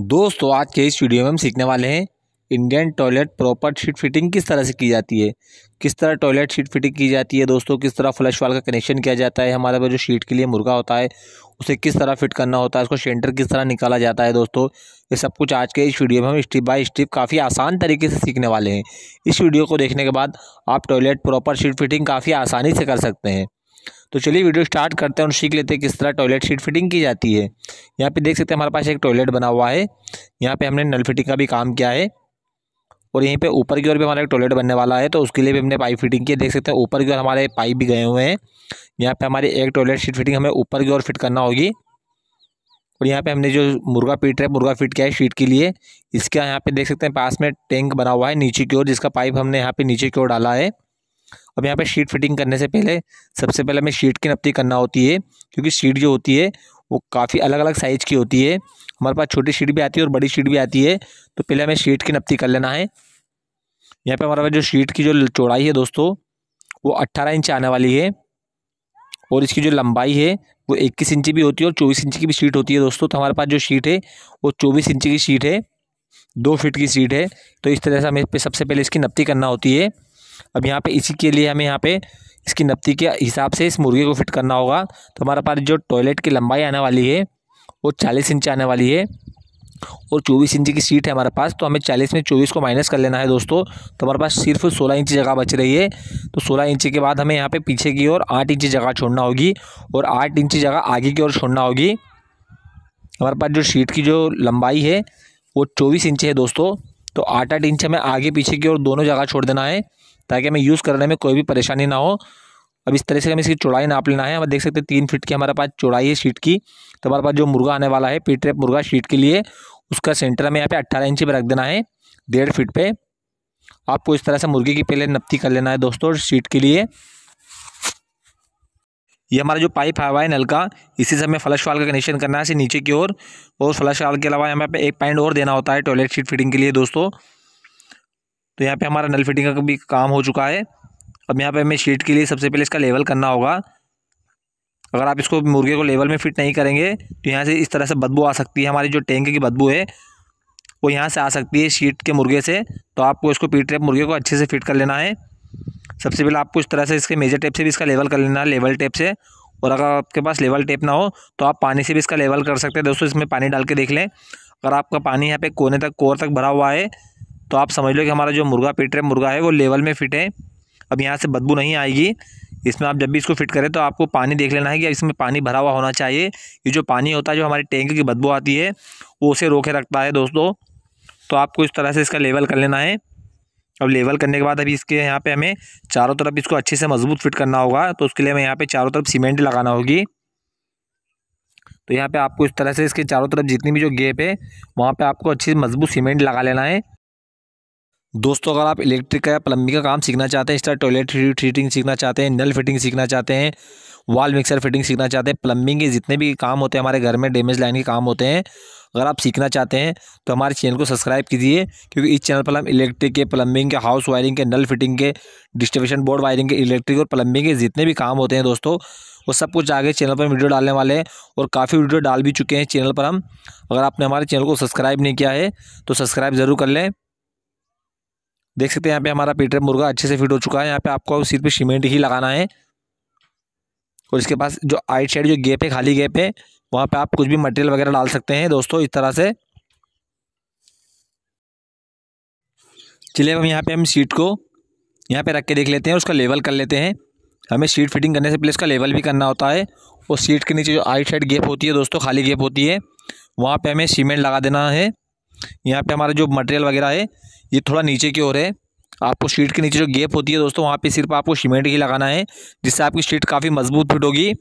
दोस्तों आज के इस वीडियो में हम सीखने वाले हैं Indian toilet proper seat fitting किस तरह से की जाती है किस तरह टॉयलेट शीट फिटिंग की जाती है दोस्तों किस तरह फ्लश वाल का कनेक्शन किया जाता है हमारे पास जो शीट के लिए मुर्गा होता है उसे किस तरह फिट करना होता है उसको सेंटर किस तरह निकाला जाता है दोस्तों ये सब कुछ आज के इस वीडियो में हम स्टेप बाय स्टेप काफ़ी आसान तरीके से सीखने वाले हैं इस वीडियो को देखने के बाद आप टॉयलेट प्रॉपर शीट फिटिंग काफ़ी आसानी से कर सकते हैं तो चलिए वीडियो स्टार्ट करते हैं और सीख लेते हैं किस तरह टॉयलेट सीट फिटिंग की जाती है यहाँ पे देख सकते हैं हमारे पास एक टॉयलेट बना हुआ है यहाँ पे हमने नल फिटिंग का भी काम किया है और यहीं पे ऊपर की ओर भी हमारा एक टॉयलेट बनने वाला है तो उसके लिए भी हमने पाइप फिटिंग की है देख सकते हैं ऊपर की ओर हमारे पाइप भी गए हुए हैं यहाँ पर हमारी एक टॉयलेट सीट फिटिंग हमें ऊपर की ओर फिट करना होगी और यहाँ पर हमने जो मुर्गा पीट है मुर्गा फिट किया है शीट के लिए इसका यहाँ पर देख सकते हैं पास में टैंक बना हुआ है नीचे की ओर जिसका पाइप हमने यहाँ पर नीचे की ओर डाला है अब यहाँ पे शीट फिटिंग करने से पहले सबसे पहले हमें शीट की नपती करना होती है क्योंकि शीट जो होती है वो काफ़ी अलग अलग साइज़ की होती है हमारे पास छोटी शीट भी आती है और बड़ी शीट भी आती है तो पहले हमें शीट की नपती कर लेना है यहाँ पे हमारे पास जो शीट की जो चौड़ाई है दोस्तों वो अट्ठारह इंच आने वाली है और इसकी जो लंबाई है वो इक्कीस इंची भी होती है और चौबीस इंची की भी शीट होती है दोस्तों तो हमारे पास जो शीट है वो चौबीस इंची की शीट है दो फीट की सीट है तो इस तरह से हमें सबसे पहले इसकी नपती करना होती है अब यहाँ पे इसी के लिए हमें यहाँ पे इसकी नपती के हिसाब से इस मुर्गे को फिट करना होगा तो हमारे पास जो टॉयलेट की लंबाई आने वाली है वो चालीस इंच आने वाली है और चौबीस इंच की सीट है हमारे पास तो हमें चालीस में चौबीस को माइनस कर लेना है दोस्तों तो हमारे पास सिर्फ सोलह इंच जगह बच रही है तो सोलह इंची के बाद हमें यहाँ पर पीछे की ओर आठ इंची जगह छोड़ना होगी और आठ इंची जगह आगे की ओर छोड़ना होगी हमारे पास जो सीट की जो लंबाई है वो चौबीस इंच है दोस्तों तो आठ आठ इंच हमें आगे पीछे की ओर दोनों जगह छोड़ देना है ताकि हमें यूज़ करने में कोई भी परेशानी ना हो अब इस तरह से हमें इसकी चौड़ाई नाप लेना है हम देख सकते हैं तीन फीट की हमारे पास चौड़ाई है शीट की तो हमारे पास जो मुर्गा आने वाला है पीट्रेप मुर्गा शीट के लिए उसका सेंटर हमें यहाँ पे अट्ठारह इंची पे रख देना है डेढ़ फीट पे आपको इस तरह से मुर्गी की पहले नपती कर लेना है दोस्तों शीट के लिए ये हमारा जो पाइप है हुआ है नल का इसी से हमें फ्लश वाल का कनेक्शन करना है इसे नीचे की ओर और, और फ्लश वाल के अलावा हमें एक पॉइंट और देना होता है टॉयलेट शीट फिटिंग के लिए दोस्तों तो यहाँ पे हमारा नल फिटिंग का भी काम हो चुका है अब यहाँ पे हमें शीट के लिए सबसे पहले इसका लेवल करना होगा अगर आप इसको मुर्गे को लेवल में फिट नहीं करेंगे तो यहाँ से इस तरह से बदबू आ सकती है हमारी जो टैंक की बदबू है वो यहाँ से आ सकती है शीट के मुर्गे से तो आपको इसको पी टेप मुर्गे को अच्छे से फिट कर लेना है सबसे पहले आपको इस तरह से इसके मेजर टेप से भी इसका लेवल कर लेना है लेवल टेप से और अगर आपके पास लेवल टेप ना हो तो आप पानी से भी इसका लेवल कर सकते हैं दोस्तों इसमें पानी डाल के देख लें अगर आपका पानी यहाँ पे कोने तक कोर तक भरा हुआ है तो आप समझ लो कि हमारा जो मुर्गा पेटर मुर्गा है वो लेवल में फिट है अब यहाँ से बदबू नहीं आएगी इसमें आप जब भी इसको फिट करें तो आपको पानी देख लेना है कि इसमें पानी भरा हुआ होना चाहिए ये जो पानी होता है जो हमारे टैंक की बदबू आती है वो उसे रोके रखता है दोस्तों तो आपको इस तरह से इसका लेवल कर लेना है अब लेवल करने के बाद अभी इसके यहाँ पे हमें चारों तरफ इसको अच्छे से मजबूत फिट करना होगा तो उसके लिए हमें यहाँ पे चारों तरफ सीमेंट लगाना होगी तो यहाँ पे आपको इस तरह से इसके चारों तरफ जितनी भी जो गेप है वहाँ पे आपको अच्छी मजबूत सीमेंट लगा लेना है दोस्तों अगर आप इलेक्ट्रिक का या प्लम्बिंग का काम सीखना चाहते हैं इस तरह टॉयलेट ट्रीटिंग सीखना चाहते हैं नल फिटिंग सीखना चाहते हैं वाल मिक्सर फिटिंग सीखना चाहते हैं प्लम्बिंग के जितने भी काम होते हैं हमारे घर में डैमेज लाइन के काम होते हैं अगर आप सीखना चाहते हैं तो हमारे चैनल को सब्सक्राइब कीजिए क्योंकि इस चैनल पर हम इलेक्ट्रिक के प्लम्बिंग के हाउस वायरिंग के नल फिटिंग के डिस्ट्रीब्यूशन बोर्ड वायरिंग के इलेक्ट्रिक और प्लम्बिंग के जितने भी काम होते हैं दोस्तों वो सब कुछ आगे चैनल पर वीडियो डालने वाले हैं और काफ़ी वीडियो डाल भी चुके हैं चैनल पर हम अगर आपने हमारे चैनल को सब्सक्राइब नहीं किया है तो सब्सक्राइब ज़रूर कर लें देख सकते हैं यहाँ पे हमारा पेटर मुर्गा अच्छे से फिट हो चुका है यहाँ पे आपको सिर पे सीमेंट ही लगाना है और इसके पास जो आइट साइड जो गेप है खाली गेप है वहाँ पे आप कुछ भी मटेरियल वगैरह डाल सकते हैं दोस्तों इस तरह से चलिए हम यहाँ पे हम सीट को यहाँ पे रख के देख लेते हैं उसका लेवल कर लेते हैं हमें सीट फिटिंग करने से पहले इसका लेवल भी करना होता है और सीट के नीचे जो आइट साइड गेप होती है दोस्तों खाली गेप होती है वहाँ पर हमें सीमेंट लगा देना है यहाँ पर हमारा जो मटेरियल वगैरह है ये थोड़ा नीचे की ओर है आपको शीट के नीचे जो गेप होती है दोस्तों वहाँ पे सिर्फ आपको सीमेंट ही लगाना है जिससे आपकी शीट काफ़ी मजबूत फिट होगी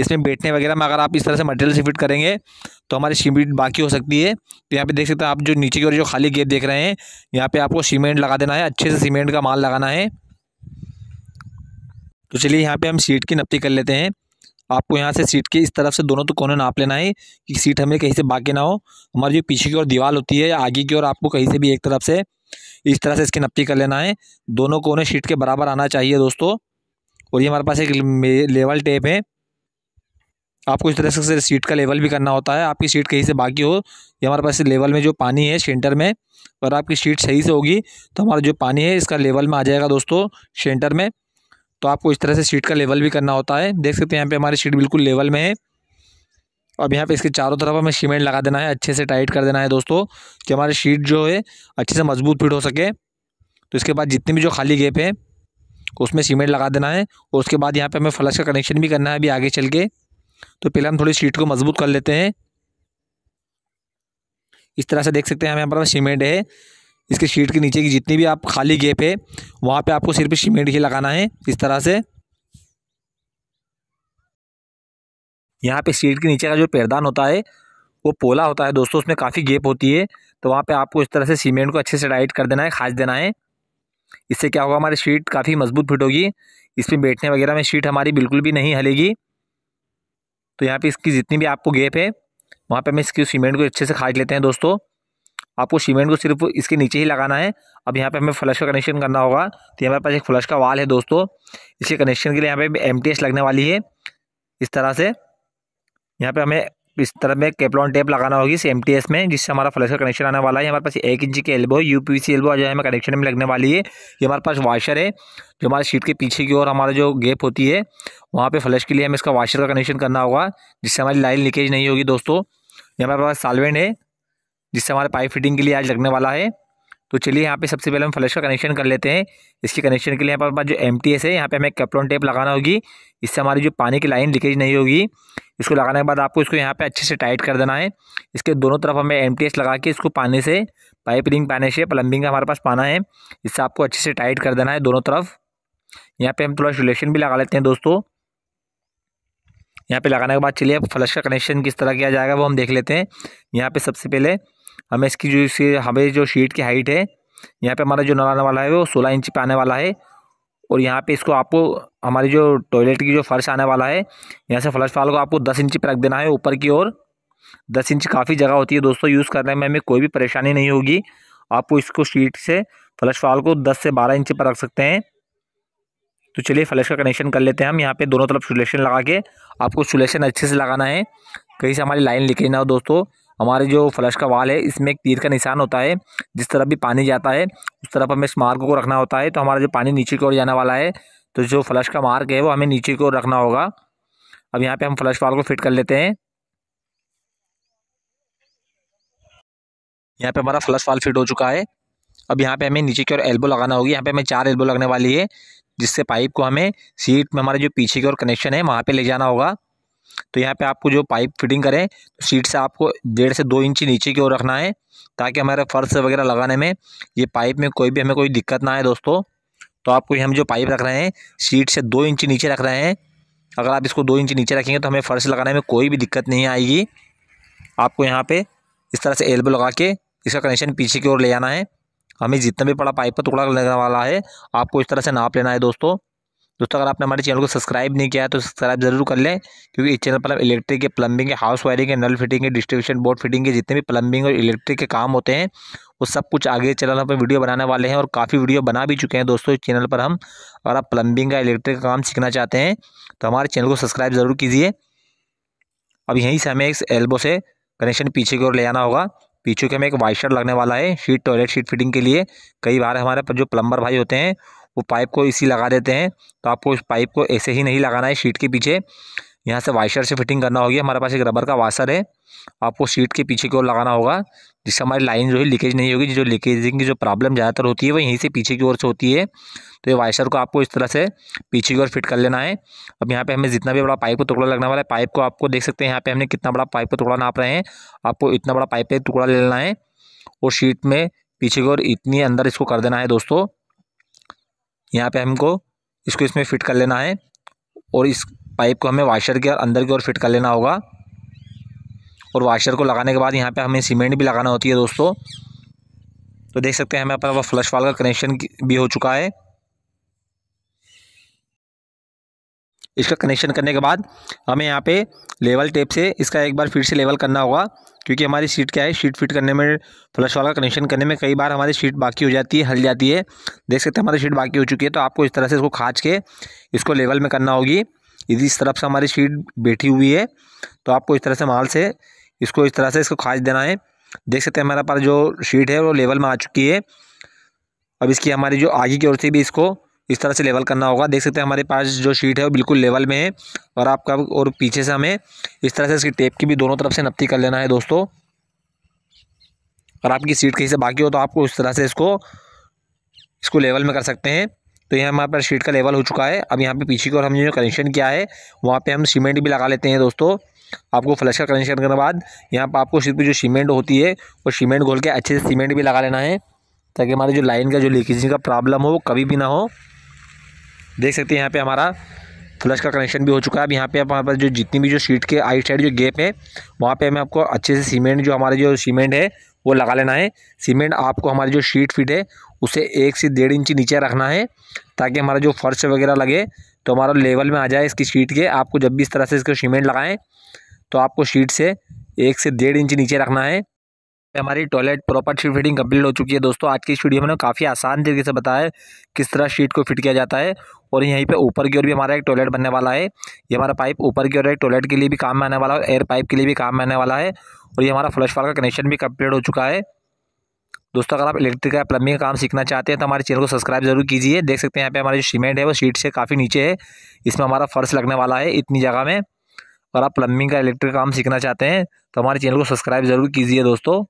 इसमें बैठने वगैरह में अगर आप इस तरह से मटेरियल से फिट करेंगे तो हमारी सीमेंट बाकी हो सकती है तो यहाँ पे देख सकते हैं आप जो नीचे की ओर जो खाली गेप देख रहे हैं यहाँ पर आपको सीमेंट लगा देना है अच्छे से सीमेंट का माल लगाना है तो चलिए यहाँ पर हम सीट की नपती कर लेते हैं आपको यहाँ से सीट के इस तरफ से दोनों तो कोने नाप लेना है कि सीट हमें कहीं से बाकी ना हो हमारी जो पीछे की ओर दीवार होती है या आगे की ओर आपको कहीं से भी एक तरफ से इस तरह से इसकी नपटी कर लेना है दोनों कोने सीट के बराबर आना चाहिए दोस्तों और ये हमारे पास एक लेवल टेप है आपको इस तरह से सीट का लेवल भी करना होता है आपकी सीट कहीं से बाकी हो ये हमारे पास लेवल में जो पानी है सेंटर में और आपकी सीट सही से होगी तो हमारा जो पानी है इसका लेवल में आ जाएगा दोस्तों सेंटर में तो आपको इस तरह से सीट का लेवल भी करना होता है देख सकते हैं यहाँ पे हमारी सीट बिल्कुल लेवल में है अब यहाँ पे इसके चारों तरफ हमें सीमेंट लगा देना है अच्छे से टाइट कर देना है दोस्तों कि हमारी सीट जो है अच्छे से मजबूत फिट हो सके तो इसके बाद जितने भी जो खाली गेप है उसमें सीमेंट लगा देना है और उसके बाद यहाँ पर हमें फ्लश का कनेक्शन भी करना है अभी आगे चल के तो पहले हम थोड़ी सीट को मजबूत कर लेते हैं इस तरह से देख सकते हैं हमें यहाँ पर सीमेंट है इसके शीट के नीचे की जितनी भी आप खाली गेप है वहाँ पे आपको सिर्फ सीमेंट ही लगाना है इस तरह से यहाँ पे सीट के नीचे का जो पैरदान होता है वो पोला होता है दोस्तों उसमें काफ़ी गेप होती है तो वहाँ पे आपको इस तरह से सीमेंट को अच्छे से डाइट कर देना है खाज देना है इससे क्या होगा हमारी शीट काफ़ी मजबूत फिट होगी इसमें बैठने वगैरह में शीट हमारी बिल्कुल भी नहीं हलेगी तो यहाँ पर इसकी जितनी भी आपको गेप है वहाँ पर हम इसकी सीमेंट को अच्छे से खाज लेते हैं दोस्तों आपको सीमेंट को सिर्फ इसके नीचे ही लगाना है अब यहाँ पे हमें फ्लश का कनेक्शन करना होगा तो हमारे पास एक फ्लश का वाल है दोस्तों इसके कनेक्शन के लिए यहाँ पे एम लगने वाली है इस तरह से यहाँ पे हमें इस तरह में कैपलॉन टेप लगाना होगी इस एम में जिससे हमारा फ्लश का कनेक्शन आने वाला है हमारे पास एक इंच की elbow U P C elbow जो है हमें कनेक्शन में लगने वाली है ये हमारे पास वाशर है जो हमारे सीट के पीछे की ओर हमारा जो गेप होती है वहाँ पे फ्लश के लिए हमें इसका वाशर का कनेक्शन करना होगा जिससे हमारी लाइन लीकेज नहीं होगी दोस्तों ये हमारे पास सालवेंट है जिससे हमारे पाइप फिटिंग के लिए आज लगने वाला है तो चलिए यहाँ पे सबसे पहले हम फ्लश का कनेक्शन कर लेते हैं इसके कनेक्शन के लिए यहाँ पर जो एम टी एस है यहाँ पे हमें कैप्लॉन टेप लगाना होगी इससे हमारी जो पानी की लाइन लीकेज नहीं होगी इसको लगाने के बाद आपको इसको यहाँ पे अच्छे से टाइट कर देना है इसके दोनों तरफ हमें एम टी एस लगा के इसको पानी से पाइप रिंग पाने से प्लम्बिंग का हमारे पास पाना है इससे आपको अच्छे से टाइट कर देना है दोनों तरफ यहाँ पर हम थोड़ा रिलेशन भी लगा लेते हैं दोस्तों यहाँ पे लगाने के बाद चलिए फ्लश का कनेक्शन किस तरह किया जाएगा वो हम देख लेते हैं यहाँ पे सबसे पहले हमें इसकी जो इसकी हमें जो शीट की हाइट है यहाँ पे हमारा जो नल आने वाला है वो सोलह इंच पे आने वाला है और यहाँ पे इसको आपको हमारी जो टॉयलेट की जो फर्श आने वाला है यहाँ से फ्लश फाल को आपको दस इंच पे रख देना है ऊपर की ओर दस इंच काफ़ी जगह होती है दोस्तों यूज़ करने में हमें कोई भी परेशानी नहीं होगी आपको इसको शीट से फ्लश फाल को दस से बारह इंच पर रख सकते हैं तो चलिए फ्लश का कनेक्शन कर लेते हैं हम यहाँ पे दोनों तरफ सुलेशन लगा के आपको सुलेशन अच्छे से लगाना है कहीं से हमारी लाइन लीकेज ना हो दोस्तों हमारे जो फ्लश का वाल है इसमें एक तीर का निशान होता है जिस तरफ भी पानी जाता है उस तरफ हमें इस मार्ग को रखना होता है तो हमारा जो पानी नीचे की ओर जाने वाला है तो जो फ्लश का मार्ग है वो हमें नीचे की ओर रखना होगा अब यहाँ पर हम फ्लश वाल को फिट कर लेते हैं यहाँ पर हमारा फ्लश वाल फिट हो चुका है अब यहाँ पर हमें नीचे की ओर एल्बो लगाना होगी यहाँ पर हमें चार एल्बो लगने वाली है जिससे पाइप को हमें सीट में हमारे जो पीछे की ओर कनेक्शन है वहाँ पे ले जाना होगा तो यहाँ पे आपको जो पाइप फिटिंग करें सीट से आपको डेढ़ से दो इंची नीचे की ओर रखना है ताकि हमारे फर्श वगैरह लगाने में ये पाइप में कोई भी हमें कोई दिक्कत ना आए दोस्तों तो आपको हम जो पाइप रख रहे हैं सीट से दो इंची नीचे रख रहे हैं अगर आप इसको दो इंची नीचे रखेंगे तो हमें फर्श लगाने में कोई भी दिक्कत नहीं आएगी आपको यहाँ पर इस तरह से एल्बो लगा के इसका कनेक्शन पीछे की ओर ले जाना है हमें जितना भी बड़ा पाइप का टुकड़ा लगने वाला है आपको इस तरह से नाप लेना है दोस्तों दोस्तों अगर आपने हमारे चैनल को सब्सक्राइब नहीं किया है तो सब्सक्राइब जरूर कर लें क्योंकि इस चैनल पर हम इलेक्ट्रिक के प्लम्बिंग के हाउस वायरिंग के नल फिटिंग के डिस्ट्रीब्यूशन बोर्ड फिटिंग के जितने भी प्लम्बिंग और इलेक्ट्रिक के काम होते हैं वो सब कुछ आगे चैनल पर वीडियो बनाने वाले हैं और काफ़ी वीडियो बना भी चुके हैं दोस्तों इस चैनल पर हम अगर आप प्लम्बिंग का इलेक्ट्रिक का काम सीखना चाहते हैं तो हमारे चैनल को सब्सक्राइब ज़रूर कीजिए अब यहीं से हमें इस एल्बो से कनेक्शन पीछे की ओर ले आना होगा पीछे के हमें एक वाइशर लगने वाला है शीट टॉयलेट शीट फिटिंग के लिए कई बार हमारे पर जो प्लम्बर भाई होते हैं वो पाइप को इसी लगा देते हैं तो आपको उस पाइप को ऐसे ही नहीं लगाना है शीट के पीछे यहाँ से वाइशर से फिटिंग करना होगी हमारे पास एक रबर का वाशर है आपको शीट के पीछे की ओर लगाना होगा जिससे हमारी लाइन जो है लीकेज नहीं होगी जो लीकेजिंग की जो प्रॉब्लम ज़्यादातर होती है वो यहीं से पीछे की ओर से होती है तो ये वाइशर को आपको इस तरह से पीछे की ओर फिट कर लेना है अब यहाँ पे हमें जितना भी बड़ा पाइप का टुकड़ा लगने वाला है पाइप को आपको देख सकते हैं यहाँ पर हमने कितना बड़ा पाइप का टुकड़ा नाप रहे हैं आपको इतना बड़ा पाइप का टुकड़ा ले लेना है और शीट में पीछे की ओर इतनी अंदर इसको कर देना है दोस्तों यहाँ पे हमको इसको इसमें फिट कर लेना है और इस पाइप को हमें वाशर के अंदर की ओर फिट कर लेना होगा और वाशर को लगाने के बाद यहाँ पे हमें सीमेंट भी लगाना होती है दोस्तों तो देख सकते हैं हमें अपना फ्लश वाल का कनेक्शन भी हो चुका है इसका कनेक्शन करने के बाद हमें यहाँ पे लेवल टेप से इसका एक बार फिर से लेवल करना होगा क्योंकि हमारी सीट क्या है सीट फिट करने में फ्लश वाला कनेक्शन करने में कई बार हमारी सीट बाकी हो जाती है हल जाती है देख सकते हैं हमारी सीट बाकी हो चुकी है तो आपको इस तरह से इसको खाँच के इसको लेवल में करना होगी यदि इस तरफ से हमारी सीट बैठी हुई है तो आपको इस तरह से माल से इसको इस तरह से इसको खाँच देना है देख सकते हैं हमारे पास जो शीट है वो लेवल में आ चुकी है अब इसकी हमारी जो आगे की ओर से भी इसको इस तरह से लेवल करना होगा देख सकते हैं हमारे पास जो शीट है वो बिल्कुल लेवल में है और आपका और पीछे से हमें इस तरह से इसकी टेप की भी दोनों तरफ से नपती कर लेना है दोस्तों और आपकी सीट कहीं से बाकी हो तो आपको इस तरह से इसको इसको लेवल में कर सकते हैं तो यहाँ हमारे पास शीट का लेवल हो चुका है अब यहाँ पे पीछे की ओर हमने जो कनेक्शन किया है वहाँ पे हम सीमेंट भी लगा लेते हैं दोस्तों आपको फ्लश का कनेक्शन करने के बाद यहाँ पर आपको सिर्फ जो सीमेंट होती है वो सीमेंट घोल के अच्छे से सीमेंट भी लगा लेना है ताकि हमारी जो लाइन का जो लीकेजिंग का प्रॉब्लम हो वो कभी भी ना हो देख सकते हैं यहाँ पे हमारा फ्लश का कनेक्शन भी हो चुका है अब यहाँ पे हमारे पास जो जितनी भी जो शीट के आइट साइड जो गेप है वहाँ पे हमें आपको अच्छे से सीमेंट जो हमारे जो सीमेंट है वो लगा लेना है सीमेंट आपको हमारी जो शीट फिट है उसे एक से डेढ़ इंची नीचे रखना है ताकि हमारा जो फर्श वगैरह लगे तो हमारा लेवल में आ जाए इसकी शीट के आपको जब भी इस तरह से इसको सीमेंट लगाएँ तो आपको शीट से एक से डेढ़ इंच नीचे रखना है हमारी toilet proper seat fitting complete हो चुकी है दोस्तों आज की इस वीडियो में काफ़ी आसान तरीके से बताया है किस तरह शीट को फिट किया जाता है और यहीं पे ऊपर की ओर भी हमारा एक टॉयलेट बनने वाला है ये हमारा पाइप ऊपर की ओर एक टॉयलेट के लिए भी काम में आने वाला है एयर पाइप के लिए भी काम में आने वाला है और ये हमारा फ्लश वाल का कनेक्शन भी कम्प्लीट हो चुका है दोस्तों अगर आप इलेक्ट्रिक या प्लम्बिंग का काम सीखना चाहते हैं तो हमारे चैनल को सब्सक्राइब जरूर कीजिए देख सकते हैं यहाँ पे हमारे जो सीमेंट है वो सीट से काफ़ी नीचे है इसमें हमारा फर्श लगने वाला है इतनी जगह में अगर आप प्लम्बिंग का इलेक्ट्रिक काम सीखना चाहते हैं तो हमारे चैनल को सब्सक्राइब जरूर कीजिए दोस्तों